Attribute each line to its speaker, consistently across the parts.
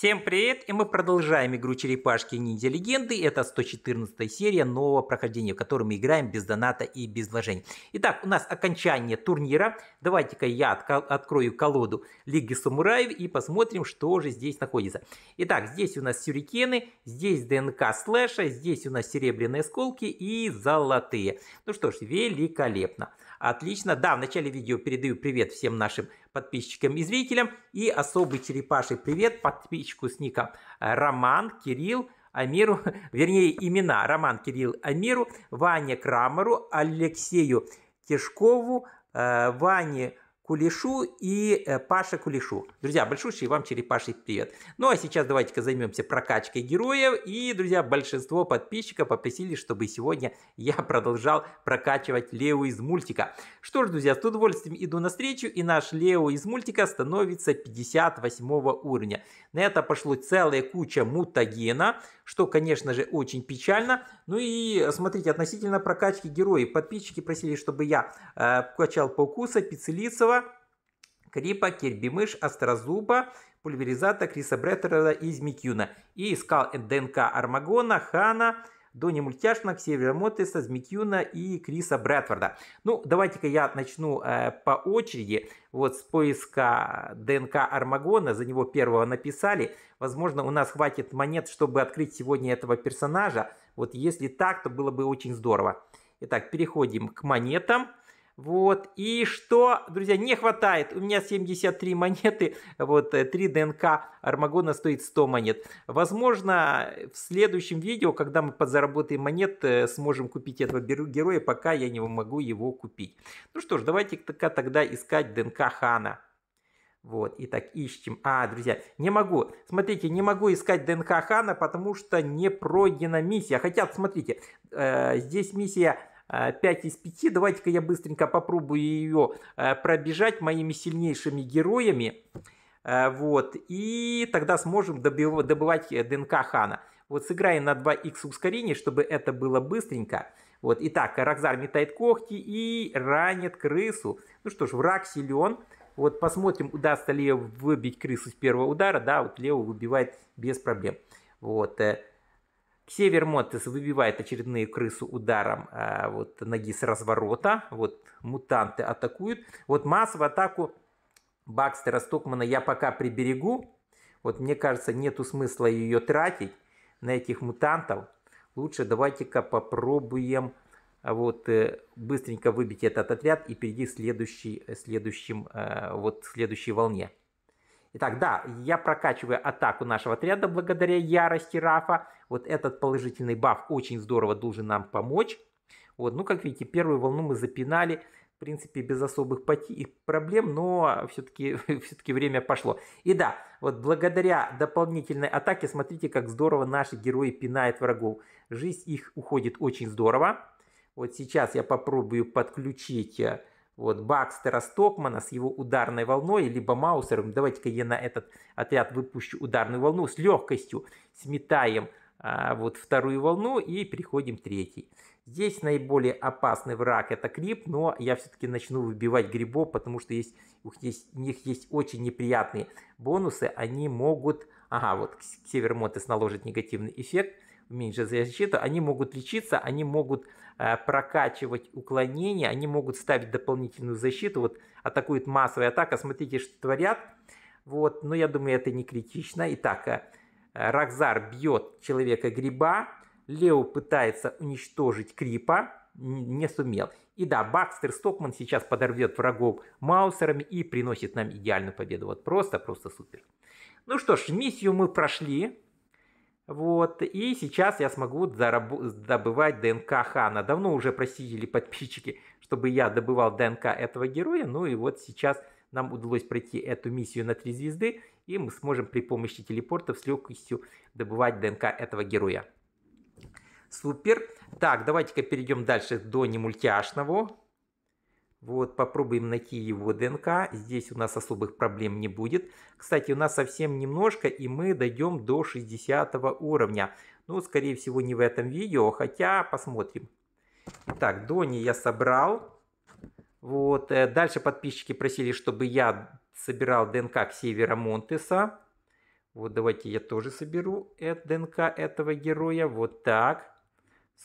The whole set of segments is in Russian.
Speaker 1: Всем привет, и мы продолжаем игру Черепашки Ниндзя Легенды. Это 114 серия нового прохождения, в котором мы играем без доната и без вложений. Итак, у нас окончание турнира. Давайте-ка я открою колоду Лиги Самураев и посмотрим, что же здесь находится. Итак, здесь у нас сюрикены, здесь ДНК слэша, здесь у нас серебряные сколки и золотые. Ну что ж, великолепно. Отлично. Да, в начале видео передаю привет всем нашим подписчикам и зрителям. И особый черепаший привет подписчику с ником э, Роман, Кирилл, Амиру, вернее имена Роман, Кирилл, Амиру, Ване Крамеру, Алексею Тишкову, э, Ване Кулешу и э, Паша Кулешу. Друзья, большущий вам черепаший привет. Ну а сейчас давайте-ка займемся прокачкой героев. И, друзья, большинство подписчиков попросили, чтобы сегодня я продолжал прокачивать Лео из мультика. Что ж, друзья, с удовольствием иду навстречу и наш Лео из мультика становится 58 уровня. На это пошло целая куча мутагена что, конечно же, очень печально. Ну и э, смотрите, относительно прокачки героев. Подписчики просили, чтобы я э, качал Паукуса, Пиццелицева, Крипа, Кирбимыш, Острозуба, Пульверизата, Криса Бреттера и Змикюна. И искал ДНК Армагона, Хана, Донни Мультяшнак, Севера Мотеса, Змитюна и Криса Брэдфорда. Ну, давайте-ка я начну э, по очереди. Вот с поиска ДНК Армагона, за него первого написали. Возможно, у нас хватит монет, чтобы открыть сегодня этого персонажа. Вот если так, то было бы очень здорово. Итак, переходим к монетам. Вот, и что, друзья, не хватает, у меня 73 монеты, вот, 3 э, ДНК Армагона стоит 100 монет. Возможно, в следующем видео, когда мы подзаработаем монет, э, сможем купить этого героя, пока я не могу его купить. Ну что ж, давайте тогда искать ДНК Хана. Вот, и так ищем. А, друзья, не могу. Смотрите, не могу искать ДНК Хана, потому что не пройдена миссия. Хотя, смотрите, э, здесь миссия 5 а, из 5. Давайте-ка я быстренько попробую ее а, пробежать моими сильнейшими героями. А, вот. И тогда сможем добывать э, ДНК Хана. Вот сыграем на 2х ускорение, чтобы это было быстренько. Вот. Итак, Рокзар метает когти и ранит крысу. Ну что ж, враг силен. Вот посмотрим, удастся ли выбить крысу с первого удара. Да, вот Лео выбивает без проблем. Вот. Э, Севермотес выбивает очередные крысу ударом э, вот, ноги с разворота. Вот мутанты атакуют. Вот массовую атаку Бакстера Стокмана я пока приберегу. Вот мне кажется, нету смысла ее тратить на этих мутантов. Лучше давайте-ка попробуем вот, э, быстренько выбить этот отряд и перейти к следующей, следующим, э, вот, следующей волне. Итак, да, я прокачиваю атаку нашего отряда благодаря ярости Рафа. Вот этот положительный баф очень здорово должен нам помочь. Вот, ну, как видите, первую волну мы запинали, в принципе, без особых проблем, но все-таки все время пошло. И да, вот благодаря дополнительной атаке, смотрите, как здорово наши герои пинают врагов. Жизнь их уходит очень здорово. Вот сейчас я попробую подключить э, вот, Бакстера Стокмана с его ударной волной, либо Маусером. Давайте-ка я на этот отряд выпущу ударную волну с легкостью, сметаем а, вот вторую волну и переходим третий. Здесь наиболее опасный враг это Крип, но я все-таки начну выбивать грибов, потому что есть, у, есть, у них есть очень неприятные бонусы. Они могут... Ага, вот Север наложит негативный эффект – меньше защита, они могут лечиться, они могут э, прокачивать уклонение, они могут ставить дополнительную защиту, вот атакует массовая атака, смотрите, что творят, вот, но я думаю, это не критично. Итак, э, Ракзар бьет человека гриба, Лео пытается уничтожить Крипа, не сумел. И да, Бакстер Стокман сейчас подорвет врагов маусерами и приносит нам идеальную победу. Вот просто, просто супер. Ну что ж, миссию мы прошли. Вот, и сейчас я смогу добывать ДНК Хана. Давно уже просили подписчики, чтобы я добывал ДНК этого героя. Ну и вот сейчас нам удалось пройти эту миссию на три звезды, и мы сможем при помощи телепортов с легкостью добывать ДНК этого героя. Супер. Так, давайте-ка перейдем дальше до немультяшного. Вот, попробуем найти его ДНК. Здесь у нас особых проблем не будет. Кстати, у нас совсем немножко, и мы дойдем до 60 уровня. Ну, скорее всего, не в этом видео, хотя посмотрим. Так, Дони я собрал. Вот, э, дальше подписчики просили, чтобы я собирал ДНК к севера Монтеса. Вот, давайте я тоже соберу э, ДНК этого героя. Вот так.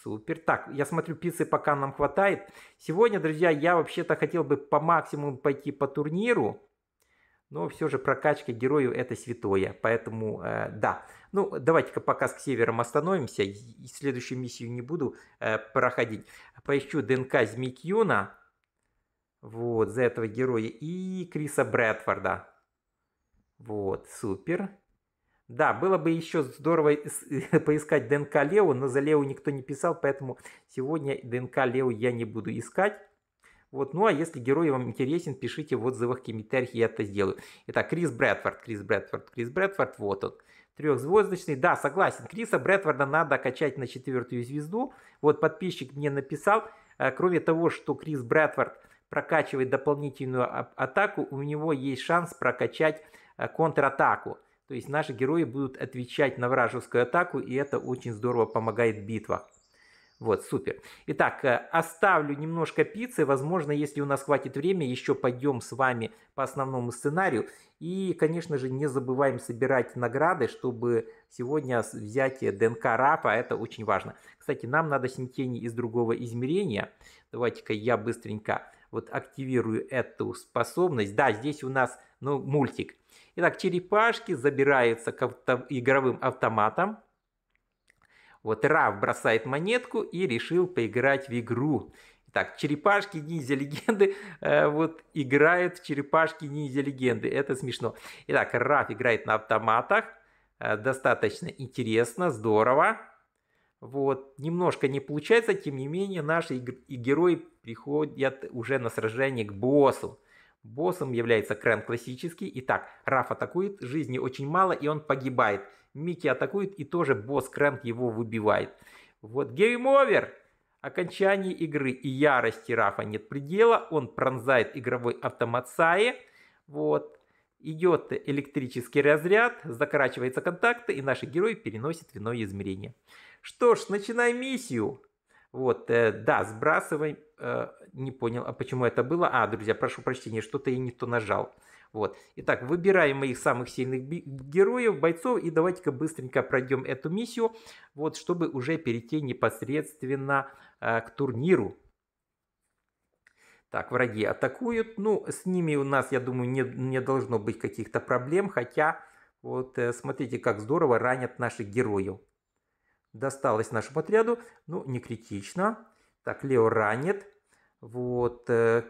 Speaker 1: Супер. Так, я смотрю, пиццы пока нам хватает. Сегодня, друзья, я вообще-то хотел бы по максимуму пойти по турниру. Но все же прокачка героев это святое. Поэтому, э, да. Ну, давайте-ка пока с северам остановимся. И следующую миссию не буду э, проходить. Поищу ДНК Змикьюна. Вот, за этого героя. И Криса Брэдфорда. Вот, супер. Да, было бы еще здорово поискать ДНК Лео, но за Лео никто не писал, поэтому сегодня ДНК Лео я не буду искать. Вот, ну а если герой вам интересен, пишите в отзывах, комментариях, я это сделаю. Итак, Крис Брэдфорд, Крис Брэдфорд, Крис Брэдфорд, вот он. Трехзвездочный, да, согласен, Криса Брэдфорда надо качать на четвертую звезду. Вот подписчик мне написал, э, кроме того, что Крис Брэдфорд прокачивает дополнительную а-, атаку, у него есть шанс прокачать э, контратаку. То есть наши герои будут отвечать на вражескую атаку, и это очень здорово помогает в битвах. Вот, супер. Итак, э, оставлю немножко пиццы. Возможно, если у нас хватит времени, еще пойдем с вами по основному сценарию. И, конечно же, не забываем собирать награды, чтобы сегодня взять ДНК рапа. Это очень важно. Кстати, нам надо синтени из другого измерения. Давайте-ка я быстренько вот активирую эту способность. Да, здесь у нас ну, мультик. Итак, черепашки забираются к авто, игровым автоматам. Вот Раф бросает монетку и решил поиграть в игру. Так, черепашки ниндзя легенды, э, вот играют в черепашки ниндзя легенды, это смешно. Итак, Раф играет на автоматах, э, достаточно интересно, здорово. Вот, немножко не получается, тем не менее, наши и герои приходят уже на сражение к боссу. Боссом является Крен классический. Итак, Раф атакует, жизни очень мало, и он погибает. Микки атакует, и тоже босс Крен его выбивает. Вот гейм-овер! Окончание игры и ярости Рафа нет предела. Он пронзает игровой автомат Саи. Вот идет электрический разряд, закорачиваются контакты, и наши герои переносят в иное измерение. Что ж, начинаем миссию. Вот, э, да, сбрасываем. Э, не понял, а почему это было? А, друзья, прошу прощения, что-то я не то нажал. Вот. Итак, выбираем моих самых сильных героев, бойцов, и давайте-ка быстренько пройдем эту миссию, вот, чтобы уже перейти непосредственно э, к турниру. Так, враги атакуют. Ну, с ними у нас, я думаю, не, не должно быть каких-то проблем. Хотя, вот э, смотрите, как здорово ранят наших героев. Досталось нашему отряду. Ну, не критично. Так, Лео ранит. Вот. Э,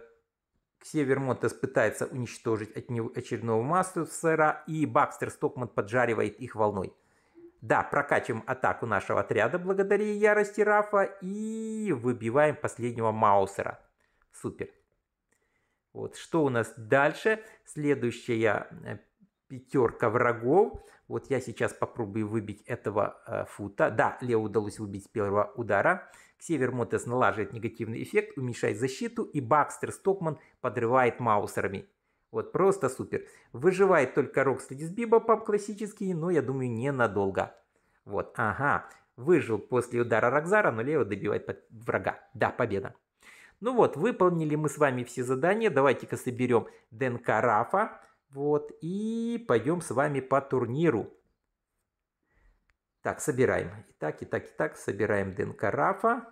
Speaker 1: Ксевермонтес пытается уничтожить от него очередного Мастера. И Бакстер Стокман поджаривает их волной. Да, прокачиваем атаку нашего отряда благодаря ярости Рафа. И выбиваем последнего Маусера. Супер. Вот, что у нас дальше? Следующая э, пятерка врагов. Вот я сейчас попробую выбить этого э, фута. Да, Лео удалось выбить с первого удара. Ксевер Мотес налаживает негативный эффект, уменьшает защиту, и Бакстер Стокман подрывает маусерами. Вот просто супер. Выживает только Рокстеди с Бибопом классический, но я думаю ненадолго. Вот, ага. Выжил после удара Рокзара, но Лео добивает врага. Да, победа. Ну вот, выполнили мы с вами все задания. Давайте-ка соберем ДНК Рафа. Вот, и пойдем с вами по турниру. Так, собираем. И так, и так, и так. Собираем ДНК Рафа.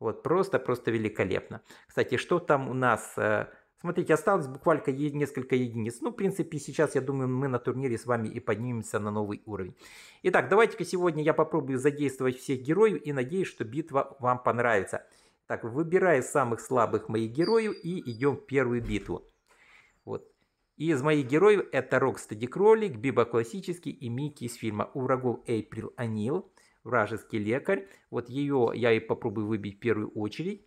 Speaker 1: Вот, просто-просто великолепно. Кстати, что там у нас... Э, смотрите, осталось буквально несколько единиц. Ну, в принципе, сейчас, я думаю, мы на турнире с вами и поднимемся на новый уровень. Итак, давайте-ка сегодня я попробую задействовать всех героев и надеюсь, что битва вам понравится. Так, выбираю самых слабых моих героев и идем в первую битву. Вот. И из моих героев это Рокстеди Кролик, Биба Классический и Микки из фильма «У врагов Эйприл Анил», «Вражеский лекарь». Вот ее я и попробую выбить в первую очередь.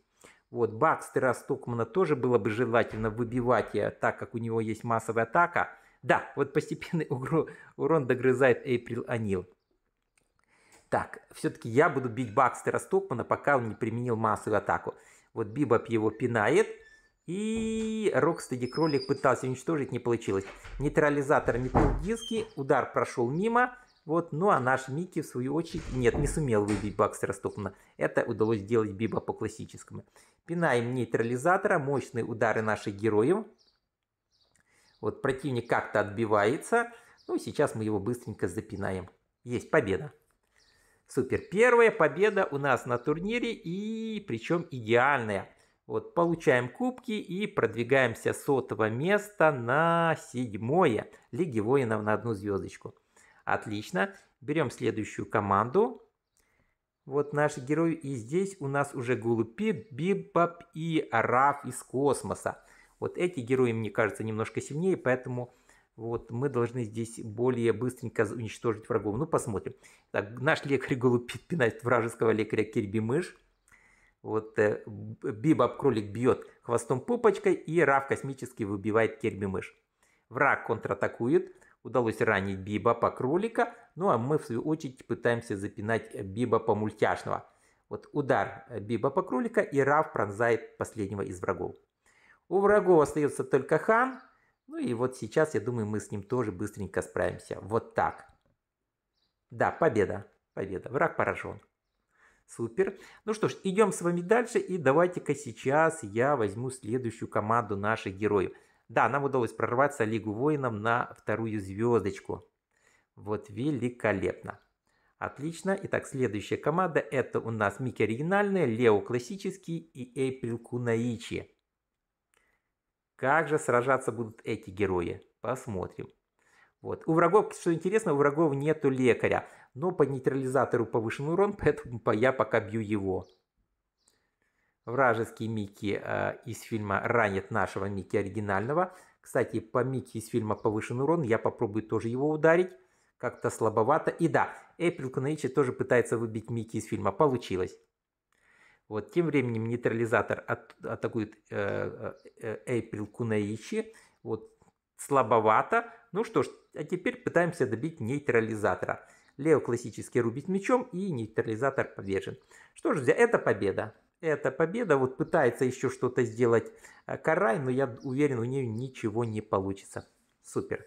Speaker 1: Вот Бакстера Стокмана тоже было бы желательно выбивать, так как у него есть массовая атака. Да, вот постепенный урон догрызает Эйприл Анил. Так, все-таки я буду бить Бакстера Стокмана, пока он не применил массовую атаку. Вот Бибоп его пинает. И Рокстеди кролик пытался уничтожить, не получилось. Нейтрализатор метнул диски, удар прошел мимо. Вот, ну а наш Микки, в свою очередь, нет, не сумел выбить Бакстера Стокмана. Это удалось сделать Биба по классическому. Пинаем нейтрализатора, мощные удары наших героев. Вот противник как-то отбивается. Ну, сейчас мы его быстренько запинаем. Есть победа. Супер. Первая победа у нас на турнире и причем идеальная. Вот получаем кубки и продвигаемся с сотого места на седьмое. Лиги воинов на одну звездочку. Отлично. Берем следующую команду. Вот наши герои. И здесь у нас уже Гулупи, Бибаб и Раф из космоса. Вот эти герои, мне кажется, немножко сильнее, поэтому вот, мы должны здесь более быстренько уничтожить врагов. Ну, посмотрим. Так, наш лекарь голубит пинает вражеского лекаря Кирби мыш. Вот э, Бибаб кролик бьет хвостом пупочкой, и Рав космический выбивает Кирби мыш. Враг контратакует. Удалось ранить Биба по кролика. Ну, а мы, в свою очередь, пытаемся запинать Биба по мультяшного. Вот удар Биба по кролика, и Рав пронзает последнего из врагов. У врагов остается только Хан – ну и вот сейчас, я думаю, мы с ним тоже быстренько справимся. Вот так. Да, победа. Победа. Враг поражен. Супер. Ну что ж, идем с вами дальше. И давайте-ка сейчас я возьму следующую команду наших героев. Да, нам удалось прорваться Лигу Воинов на вторую звездочку. Вот великолепно. Отлично. Итак, следующая команда это у нас Микки Оригинальная, Лео Классический и Эйприл Кунаичи. Как же сражаться будут эти герои? Посмотрим. Вот. У врагов, что интересно, у врагов нету лекаря. Но по нейтрализатору повышен урон, поэтому я пока бью его. Вражеский Микки э, из фильма ранит нашего Микки оригинального. Кстати, по Микки из фильма повышен урон. Я попробую тоже его ударить. Как-то слабовато. И да, Эприл Кунаичи тоже пытается выбить Микки из фильма. Получилось. Вот, тем временем нейтрализатор от, атакует э, э, э, Эйприл э, Кунаичи. Вот, слабовато. Ну что ж, а теперь пытаемся добить нейтрализатора. Лео классически рубит мечом и нейтрализатор повержен. Что ж, это победа. Это победа. Вот пытается еще что-то сделать Карай, но я уверен, у нее ничего не получится. Супер.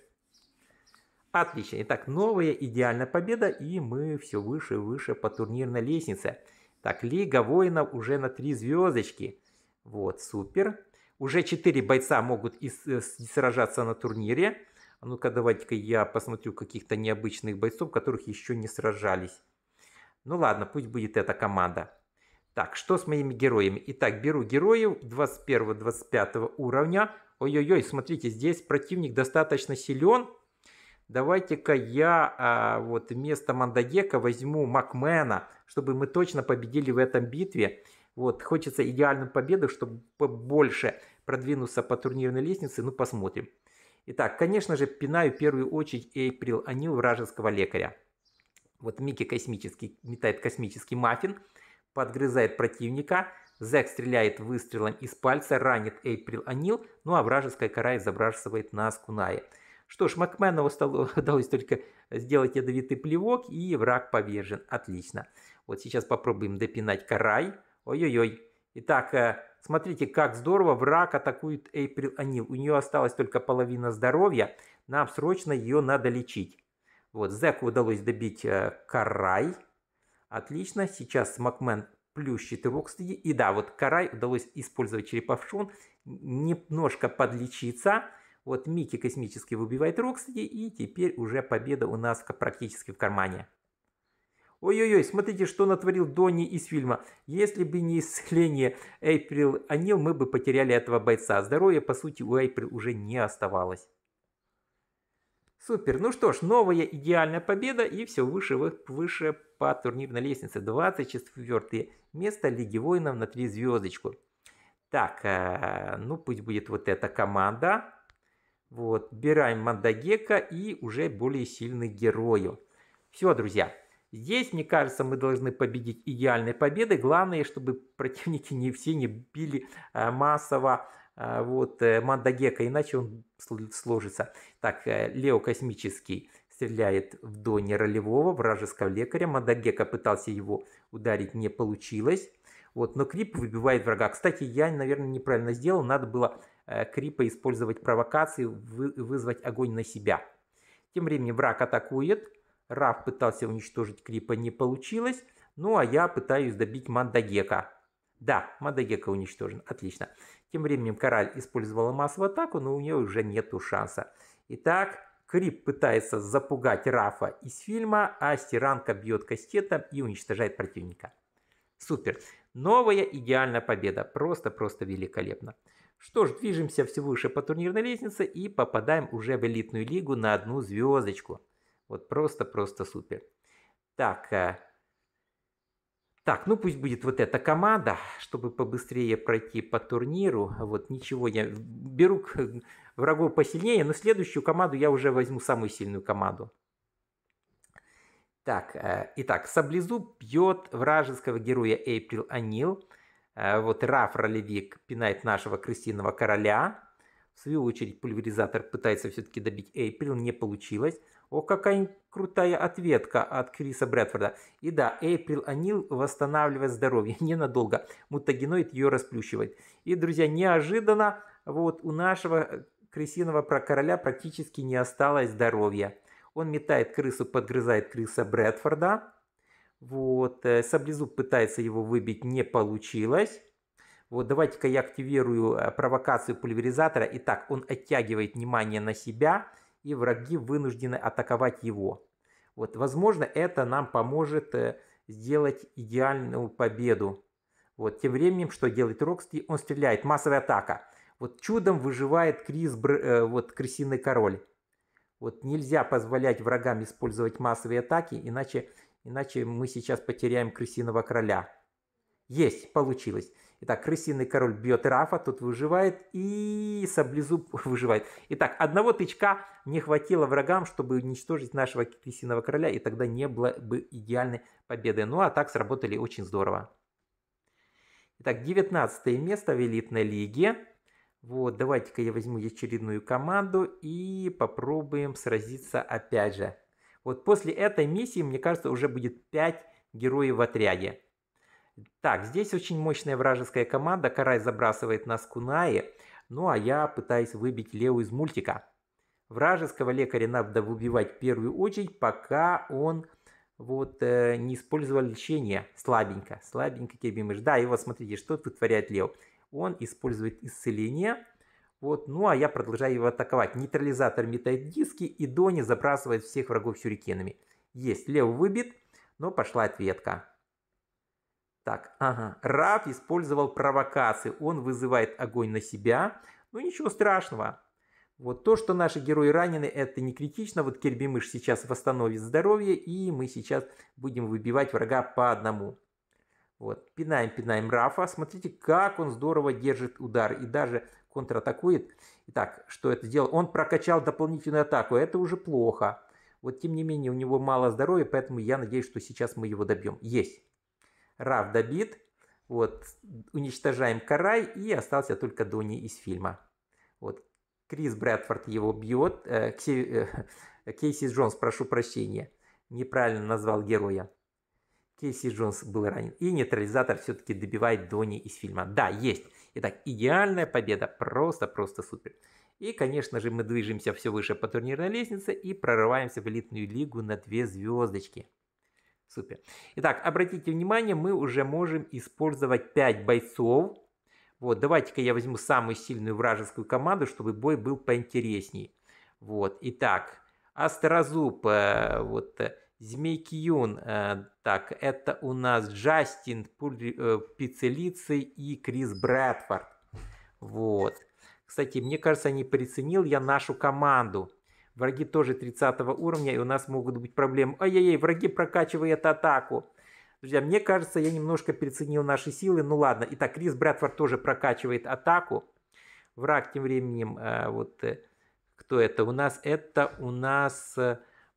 Speaker 1: Отлично. Итак, новая идеальная победа, и мы все выше и выше по турнирной лестнице. Так, Лига воинов уже на три звездочки. Вот, супер. Уже четыре бойца могут и э, сражаться на турнире. А ну-ка, давайте-ка я посмотрю каких-то необычных бойцов, которых еще не сражались. Ну ладно, пусть будет эта команда. Так, что с моими героями? Итак, беру героев 21-25 уровня. Ой-ой-ой, смотрите, здесь противник достаточно силен давайте-ка я а, вот вместо Мандагека возьму Макмена, чтобы мы точно победили в этом битве. Вот, хочется идеальную победу, чтобы побольше продвинуться по турнирной лестнице, ну посмотрим. Итак, конечно же, пинаю в первую очередь Эйприл Аню, вражеского лекаря. Вот Микки космический, метает космический маффин, подгрызает противника, Зэк стреляет выстрелом из пальца, ранит Эйприл Анил, ну а вражеская кора изображивает на Аскунае. Что ж, Макмену удалось только сделать ядовитый плевок, и враг повержен. Отлично. Вот сейчас попробуем допинать Карай. Ой-ой-ой. Итак, э, смотрите, как здорово враг атакует Эйприл Анил. У нее осталась только половина здоровья. Нам срочно ее надо лечить. Вот, Зеку удалось добить э, Карай. Отлично. Сейчас Макмен плющит Рокстеди. И да, вот Карай удалось использовать черепашон, немножко подлечиться. Вот Микки космически выбивает Рокстеди, и теперь уже победа у нас практически в кармане. Ой-ой-ой, смотрите, что натворил Донни из фильма. Если бы не исцеление Эйприл Анил, мы бы потеряли этого бойца. Здоровья, по сути, у Эйприл уже не оставалось. Супер. Ну что ж, новая идеальная победа и все выше, выше по турнирной лестнице. 24 место Лиги Воинов на 3 звездочку. Так, э, ну пусть будет вот эта команда. Вот, убираем Мандагека и уже более сильный героев. Все, друзья. Здесь, мне кажется, мы должны победить идеальной победой. Главное, чтобы противники не все не били э, массово э, вот э, Мандагека, иначе он сложится. Так, Лео Космический стреляет в доне ролевого вражеского лекаря. Мандагека пытался его ударить, не получилось. Вот, но Крип выбивает врага. Кстати, я, наверное, неправильно сделал. Надо было Э, Крипа использовать провокации, вызвать огонь на себя. Тем временем враг атакует, Раф пытался уничтожить Крипа, не получилось, ну а я пытаюсь добить Мандагека. Да, Мадагека уничтожен, отлично. Тем временем Кораль использовала массовую атаку, но у нее уже нету шанса. Итак, Крип пытается запугать Рафа из фильма, а Стиранка бьет кастетом и уничтожает противника. Супер. Новая идеальная победа. Просто-просто великолепно. Что ж, движемся все выше по турнирной лестнице и попадаем уже в элитную лигу на одну звездочку. Вот просто-просто супер. Так, э, так, ну пусть будет вот эта команда, чтобы побыстрее пройти по турниру. Вот ничего, я беру врагов посильнее, но следующую команду я уже возьму самую сильную команду. Так, э, итак, Саблезуб бьет вражеского героя Эйприл Анил. Э, вот Раф Ролевик пинает нашего крысиного короля. В свою очередь пульверизатор пытается все-таки добить Эйприл, не получилось. О, какая крутая ответка от Криса Брэдфорда. И да, Эйприл Анил восстанавливает здоровье ненадолго. Мутагеноид ее расплющивает. И, друзья, неожиданно вот у нашего крысиного прокороля практически не осталось здоровья. Он метает крысу, подгрызает крыса Брэдфорда. Вот, э, Саблезуб пытается его выбить, не получилось. Вот давайте-ка я активирую э, провокацию пульверизатора. Итак, он оттягивает внимание на себя, и враги вынуждены атаковать его. Вот, возможно, это нам поможет э, сделать идеальную победу. Вот, тем временем, что делает Роксти? Он стреляет, массовая атака. Вот чудом выживает Крис, э, вот крысиный король. Вот нельзя позволять врагам использовать массовые атаки, иначе Иначе мы сейчас потеряем крысиного короля. Есть, получилось. Итак, крысиный король бьет Рафа, тот выживает и саблезуб выживает. Итак, одного тычка не хватило врагам, чтобы уничтожить нашего крысиного короля, и тогда не было бы идеальной победы. Ну а так сработали очень здорово. Итак, 19 место в элитной лиге. Вот, давайте-ка я возьму очередную команду и попробуем сразиться опять же. Вот после этой миссии, мне кажется, уже будет 5 героев в отряде. Так, здесь очень мощная вражеская команда. Карай забрасывает нас Кунаи. Ну а я пытаюсь выбить Лео из мультика. Вражеского лекаря надо выбивать в первую очередь, пока он вот э, не использовал лечение. Слабенько, слабенько Кебимыш. Да, и вот смотрите, что тут творяет Лео. Он использует исцеление, вот, ну а я продолжаю его атаковать. Нейтрализатор метает диски, и Дони забрасывает всех врагов сюрикенами. Есть, Лев выбит, но пошла ответка. Так, ага, Раф использовал провокации, он вызывает огонь на себя, Ну ничего страшного. Вот то, что наши герои ранены, это не критично, вот Кирбимыш сейчас восстановит здоровье, и мы сейчас будем выбивать врага по одному. Вот, пинаем, пинаем Рафа, смотрите, как он здорово держит удар, и даже контратакует. Итак, что это сделал? Он прокачал дополнительную атаку, это уже плохо. Вот тем не менее у него мало здоровья, поэтому я надеюсь, что сейчас мы его добьем. Есть. Рав добит. Вот, уничтожаем Карай и остался только Дони из фильма. Вот, Крис Брэдфорд его бьет, э, Кси, э, Кейси Джонс, прошу прощения, неправильно назвал героя. Кейси Джонс был ранен. И нейтрализатор все-таки добивает Дони из фильма. Да, есть. Итак, идеальная победа, просто-просто супер. И, конечно же, мы движемся все выше по турнирной лестнице и прорываемся в элитную лигу на две звездочки. Супер. Итак, обратите внимание, мы уже можем использовать 5 бойцов. Вот, давайте-ка я возьму самую сильную вражескую команду, чтобы бой был поинтересней. Вот, итак, Астрозуб, э, вот, э, Змейкиюн. Э, так, это у нас Джастин э, Пиццелици и Крис Брэдфорд. Вот. Кстати, мне кажется, не приценил я нашу команду. Враги тоже 30 уровня, и у нас могут быть проблемы. Ай-яй-яй, враги прокачивают атаку. Друзья, мне кажется, я немножко переценил наши силы. Ну ладно. Итак, Крис Брэдфорд тоже прокачивает атаку. Враг тем временем, э, вот кто это у нас? Это у нас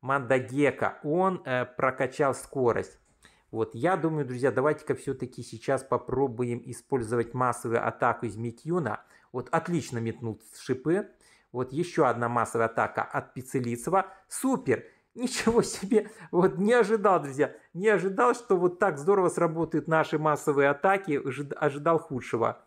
Speaker 1: Мандагека, он э, прокачал скорость. Вот, я думаю, друзья, давайте-ка все-таки сейчас попробуем использовать массовую атаку из Митюна. Вот, отлично метнул шипы. Вот еще одна массовая атака от Пицелицева. Супер! Ничего себе! Вот не ожидал, друзья. Не ожидал, что вот так здорово сработают наши массовые атаки. Ожидал худшего.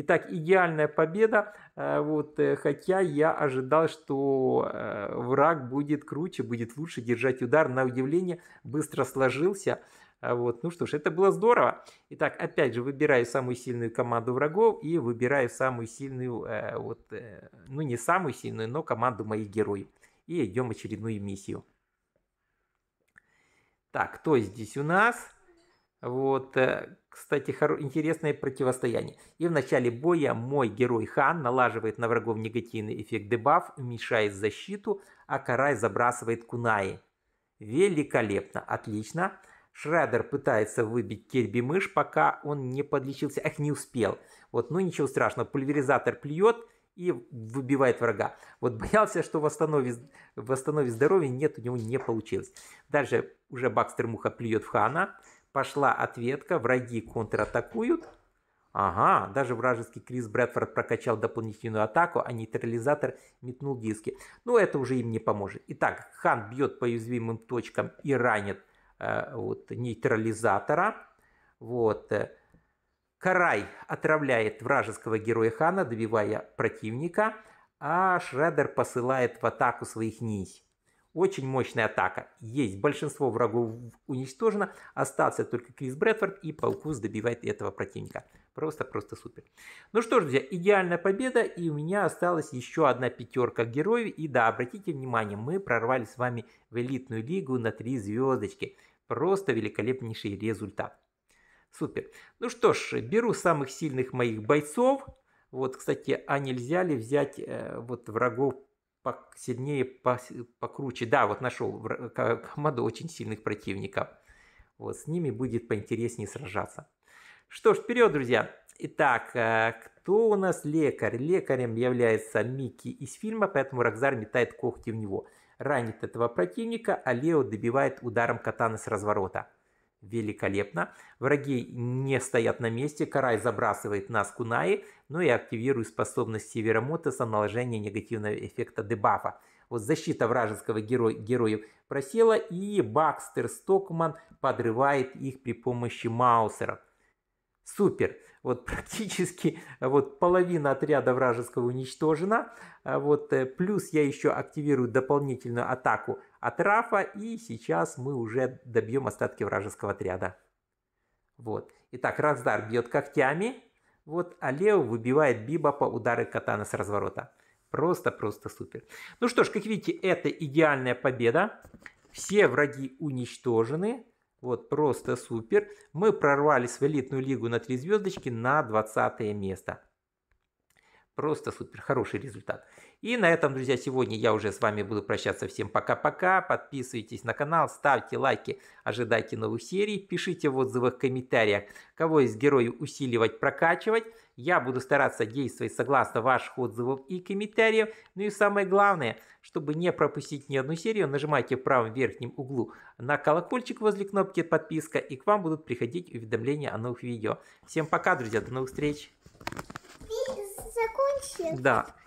Speaker 1: Итак, идеальная победа, э, вот, э, хотя я ожидал, что э, враг будет круче, будет лучше держать удар, на удивление быстро сложился. А вот, ну что ж, это было здорово. Итак, опять же, выбираю самую сильную команду врагов и выбираю самую сильную, вот, ну не самую сильную, но команду моих героев. И идем очередную миссию. Так, кто здесь у нас? Вот, кстати, интересное противостояние. И в начале боя мой герой Хан налаживает на врагов негативный эффект дебаф, мешает защиту, а Карай забрасывает Кунаи. Великолепно, отлично. Шредер пытается выбить Кельби мышь, пока он не подлечился, ах, не успел. Вот, ну ничего страшного, пульверизатор плюет и выбивает врага. Вот боялся, что восстановить, восстановить здоровье, нет, у него не получилось. Дальше уже Бакстер Муха плюет в Хана. Пошла ответка, враги контратакуют. Ага, даже вражеский Крис Брэдфорд прокачал дополнительную атаку, а нейтрализатор метнул диски. Но ну, это уже им не поможет. Итак, Хан бьет по уязвимым точкам и ранит э, вот, нейтрализатора. Вот. Э, Карай отравляет вражеского героя Хана, добивая противника, а Шредер посылает в атаку своих ней. Очень мощная атака. Есть большинство врагов уничтожено. Остался только Крис Брэдфорд и Палкус добивает этого противника. Просто-просто супер. Ну что ж, друзья, идеальная победа. И у меня осталась еще одна пятерка героев. И да, обратите внимание, мы прорвали с вами в элитную лигу на три звездочки. Просто великолепнейший результат. Супер. Ну что ж, беру самых сильных моих бойцов. Вот, кстати, а нельзя ли взять э, вот врагов посильнее, покруче. Да, вот нашел команду очень сильных противников. Вот с ними будет поинтереснее сражаться. Что ж, вперед, друзья! Итак, э, кто у нас лекарь? Лекарем является Микки из фильма, поэтому Рокзар метает когти в него. Ранит этого противника, а Лео добивает ударом катаны с разворота. Великолепно. Враги не стоят на месте. Карай забрасывает нас Кунаи. Ну и активирую способность Северомотеса на наложение негативного эффекта дебафа. Вот защита вражеского героя, героев просела. И Бакстер Стокман подрывает их при помощи Маусера. Супер. Вот практически вот половина отряда вражеского уничтожена. А вот э, плюс я еще активирую дополнительную атаку от Рафа, и сейчас мы уже добьем остатки вражеского отряда. Вот. Итак, Раздар бьет когтями, вот, а Лео выбивает Биба по удары Катана с разворота. Просто-просто супер. Ну что ж, как видите, это идеальная победа. Все враги уничтожены. Вот, просто супер. Мы прорвались в элитную лигу на 3 звездочки на 20 место. Просто супер, хороший результат. И на этом, друзья, сегодня я уже с вами буду прощаться. Всем пока-пока. Подписывайтесь на канал, ставьте лайки, ожидайте новых серий, пишите в отзывах, комментариях, кого из героев усиливать, прокачивать. Я буду стараться действовать согласно ваших отзывов и комментариев. Ну и самое главное, чтобы не пропустить ни одну серию, нажимайте в правом верхнем углу на колокольчик возле кнопки подписка, и к вам будут приходить уведомления о новых видео. Всем пока, друзья, до новых встреч! Закончил. Да.